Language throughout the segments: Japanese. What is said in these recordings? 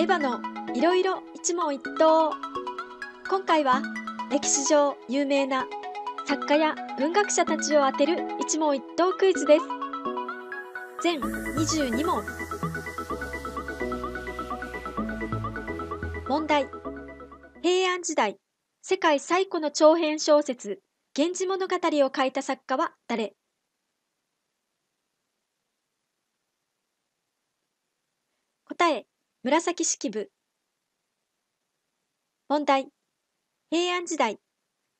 エヴァのいろいろ一問一答今回は歴史上有名な作家や文学者たちを当てる一問一答クイズです全22問問題平安時代世界最古の長編小説「源氏物語」を書いた作家は誰答え紫式部問題平安時代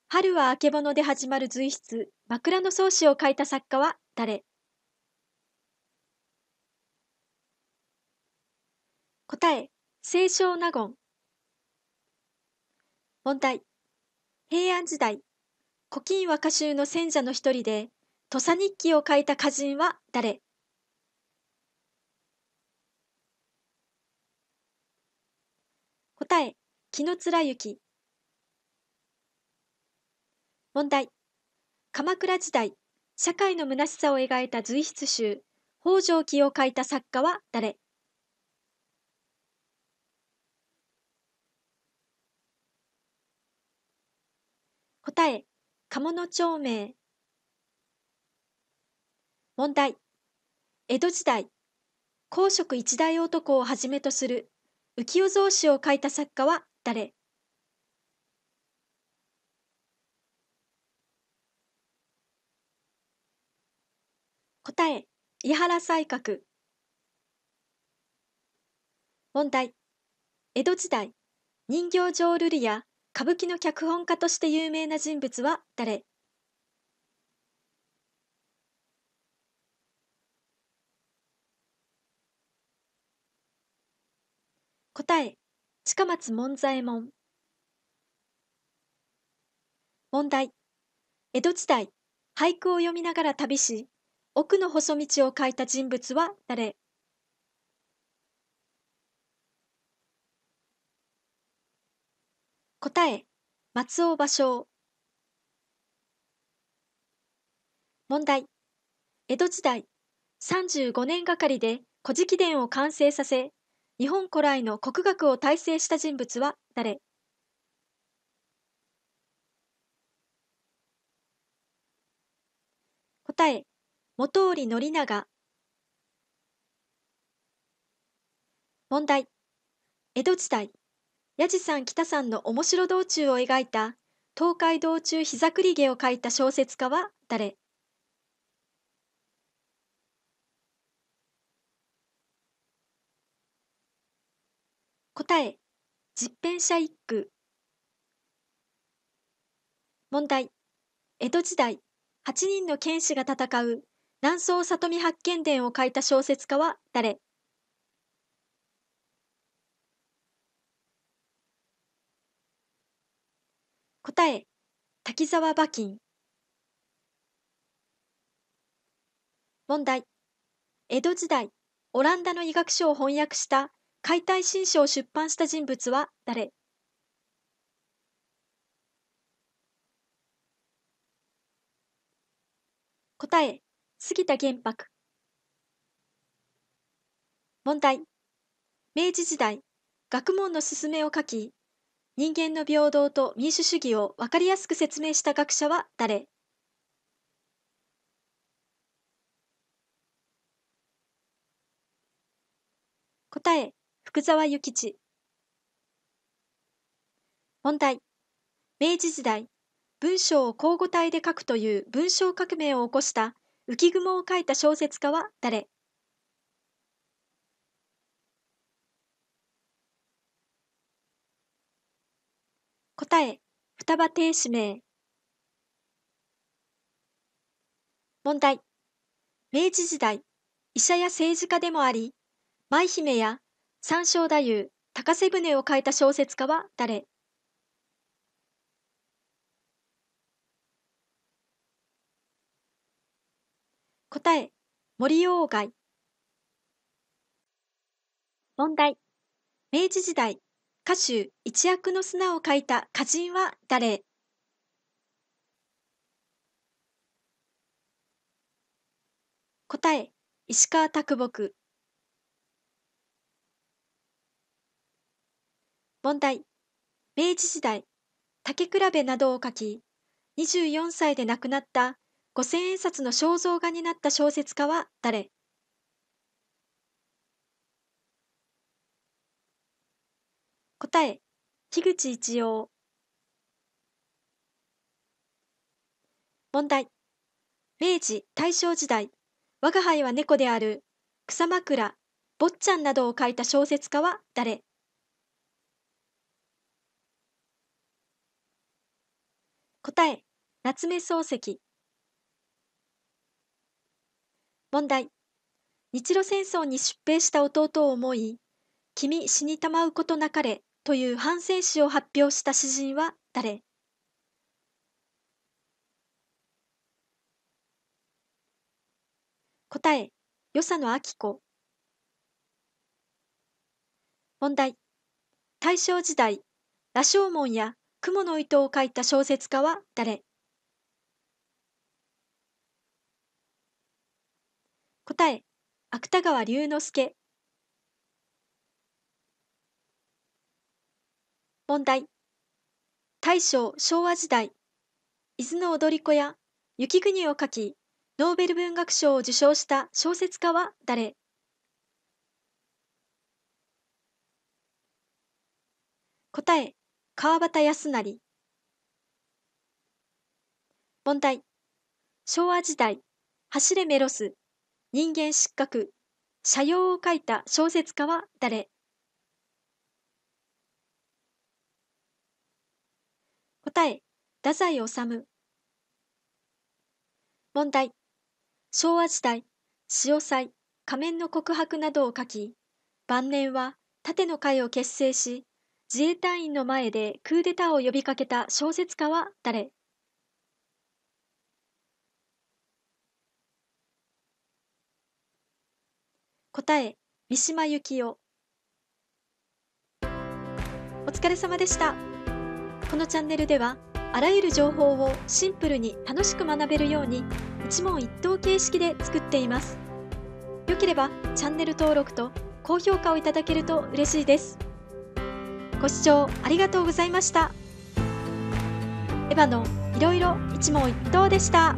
春はあけぼので始まる随筆枕草子を書いた作家は誰答え清少納言問題平安時代古今和歌集の選者の一人で土佐日記を書いた歌人は誰答え、紀貫之。問題。鎌倉時代、社会の虚しさを描いた随筆集、北条記を書いた作家は誰答え、鴨の町名。問題。江戸時代、公職一大男をはじめとする浮世草子を書いた作家は誰答え、伊原西閣。問題。江戸時代、人形浄瑠璃や歌舞伎の脚本家として有名な人物は誰答え、近松門左衛門。問題。江戸時代、俳句を読みながら旅し、奥の細道を書いた人物は誰答え、松尾芭蕉。問題。江戸時代、35年がかりで古事記伝を完成させ、日本古来の国学を大成した人物は誰答え、元織宣長。問題。江戸時代、八治さん北さんの面白道中を描いた東海道中膝栗毛を書いた小説家は誰答え、実編者一句。問題。江戸時代、8人の剣士が戦う南宋里見八犬伝を書いた小説家は誰答え、滝沢馬琴。問題。江戸時代、オランダの医学書を翻訳した解体新書を出版した人物は誰答え、杉田玄白。問題。明治時代、学問の勧めを書き、人間の平等と民主主義を分かりやすく説明した学者は誰答え、福沢諭吉問題明治時代文章を交互体で書くという文章革命を起こした浮雲を書いた小説家は誰答え双葉亭指名問題明治時代医者や政治家でもあり舞姫や三章太夫、高瀬船を書いた小説家は誰答え、森鴎外。問題。明治時代、歌手一躍の砂を書いた歌人は誰答え、石川啄木。問題明治時代竹比べなどを書き24歳で亡くなった五千円札の肖像画になった小説家は誰答え樋口一葉問題明治大正時代我が輩は猫である草枕坊ちゃんなどを書いた小説家は誰答え、夏目漱石。問題。日露戦争に出兵した弟を思い、君死にたまうことなかれという反戦詩を発表した詩人は誰答え、与謝野明子。問題。大正時代、羅生門や雲の糸を書いた小説家は誰答え、芥川龍之介。問題。大正昭和時代、伊豆の踊り子や雪国を書き、ノーベル文学賞を受賞した小説家は誰答え、川端康成問題昭和時代走れメロス人間失格社用を書いた小説家は誰答え太宰治問題昭和時代潮祭仮面の告白などを書き晩年は盾の会を結成し自衛隊員の前でクーデターを呼びかけた小説家は誰答え三島由紀夫お疲れ様でしたこのチャンネルではあらゆる情報をシンプルに楽しく学べるように一問一答形式で作っていますよければチャンネル登録と高評価をいただけると嬉しいですご視聴ありがとうございましたエヴァのいろいろ一問一答でした。